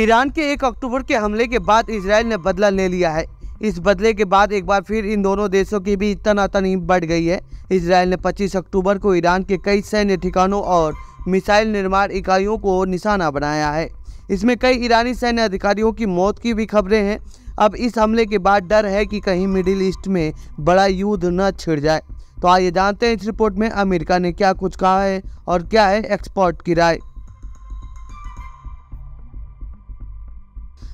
Iran के एक अक्टूबर के हमले के बाद इसराइल ने बदला ले लिया है इस बदले के बाद एक बार फिर इन दोनों देशों की भी तनातनी बढ़ गई है इसराइल ने 25 अक्टूबर को ईरान के कई सैन्य ठिकानों और मिसाइल निर्माण इकाइयों को निशाना बनाया है इसमें कई ईरानी सैन्य अधिकारियों की मौत की भी खबरें हैं अब इस हमले के बाद डर है कि कहीं मिडिल ईस्ट में बड़ा युद्ध न छिड़ जाए तो आइए जानते हैं इस रिपोर्ट में अमेरिका ने क्या कुछ कहा है और क्या है एक्सपोर्ट की राय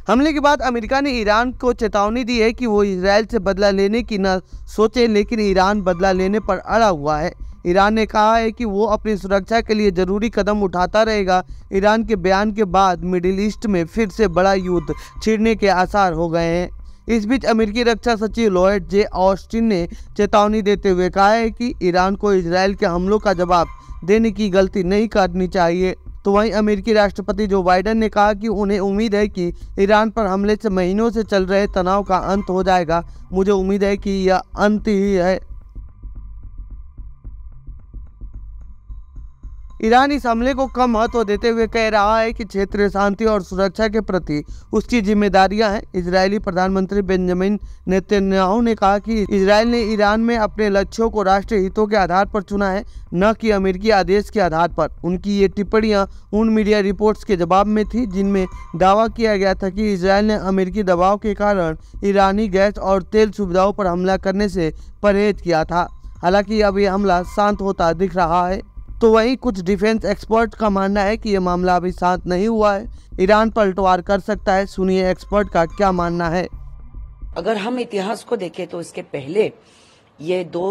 हमले के बाद अमेरिका ने ईरान को चेतावनी दी है कि वो इसराइल से बदला लेने की न सोचे लेकिन ईरान बदला लेने पर अड़ा हुआ है ईरान ने कहा है कि वो अपनी सुरक्षा के लिए जरूरी कदम उठाता रहेगा ईरान के बयान के बाद मिडिल ईस्ट में फिर से बड़ा युद्ध छिड़ने के आसार हो गए हैं इस बीच अमेरिकी रक्षा सचिव लॉयड जे ऑस्टिन ने चेतावनी देते हुए कहा है कि ईरान को इसराइल के हमलों का जवाब देने की गलती नहीं करनी चाहिए तो वहीं अमेरिकी राष्ट्रपति जो बाइडन ने कहा कि उन्हें उम्मीद है कि ईरान पर हमले से महीनों से चल रहे तनाव का अंत हो जाएगा मुझे उम्मीद है कि यह अंत ही है ईरान इस हमले को कम महत्व देते हुए कह रहा है कि क्षेत्रीय शांति और सुरक्षा के प्रति उसकी जिम्मेदारियां हैं इजरायली प्रधानमंत्री बेंजामिन नेतन्याहू ने कहा कि इसराइल ने ईरान में अपने लक्ष्यों को राष्ट्रीय हितों के आधार पर चुना है न कि अमेरिकी आदेश के आधार पर उनकी ये टिप्पणियाँ उन मीडिया रिपोर्ट्स के जवाब में थी जिनमें दावा किया गया था कि इसराइल ने अमेरिकी दबाव के कारण ईरानी गैस और तेल सुविधाओं पर हमला करने से परहेज किया था हालांकि अब यह हमला शांत होता दिख रहा है तो वहीं कुछ डिफेंस एक्सपर्ट का मानना है कि यह मामला अभी शांत नहीं हुआ है ईरान पलटवार कर सकता है सुनिए एक्सपर्ट का क्या मानना है अगर हम इतिहास को देखें तो इसके पहले ये दो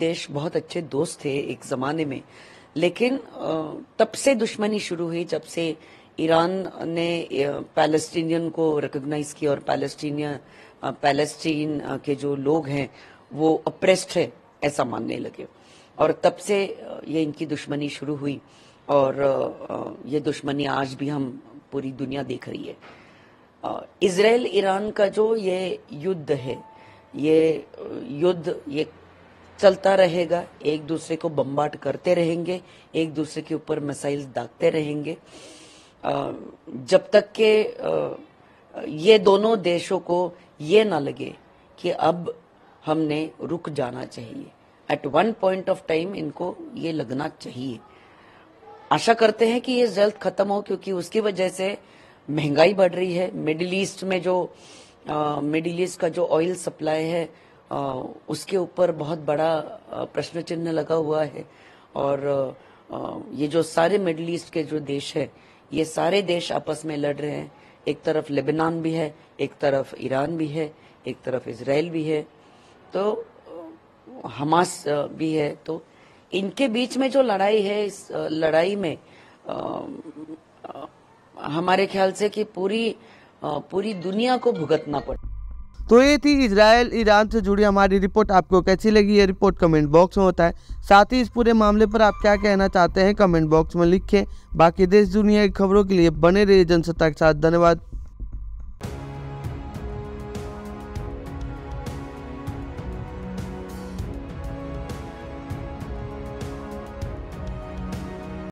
देश बहुत अच्छे दोस्त थे एक जमाने में लेकिन तब से दुश्मनी शुरू हुई जब से ईरान ने पैलेस्टीनियन को रिकोगनाइज किया और पैलेस्टीनियन पैलेस्टीन के जो लोग हैं वो अप्रेस्ड है ऐसा मानने लगे और तब से ये इनकी दुश्मनी शुरू हुई और ये दुश्मनी आज भी हम पूरी दुनिया देख रही है इसराइल ईरान का जो ये युद्ध है ये युद्ध ये चलता रहेगा एक दूसरे को बम्बाट करते रहेंगे एक दूसरे के ऊपर मिसाइल दागते रहेंगे जब तक के ये दोनों देशों को ये ना लगे कि अब हमने रुक जाना चाहिए at one point of time इनको ये लगना चाहिए आशा करते हैं कि ये जल्द खत्म हो क्योंकि उसकी वजह से महंगाई बढ़ रही है मिडिल ईस्ट में जो मिडिल ईस्ट का जो ऑयल सप्लाई है आ, उसके ऊपर बहुत बड़ा प्रश्न चिन्ह लगा हुआ है और आ, ये जो सारे मिडिल ईस्ट के जो देश है ये सारे देश आपस में लड़ रहे हैं एक तरफ लेबनान भी है एक तरफ ईरान भी है एक तरफ इसराइल भी है तो हमास भी है तो इनके बीच में जो लड़ाई है इस लड़ाई में हमारे ख्याल से कि पूरी पूरी दुनिया को भुगतना पड़े तो ये थी इसराइल ईरान से जुड़ी हमारी रिपोर्ट आपको कैसी लगी ये रिपोर्ट कमेंट बॉक्स में होता है साथ ही इस पूरे मामले पर आप क्या कहना चाहते हैं कमेंट बॉक्स में लिखें बाकी देश दुनिया की खबरों के लिए बने रहिए जनसत्ता के साथ धन्यवाद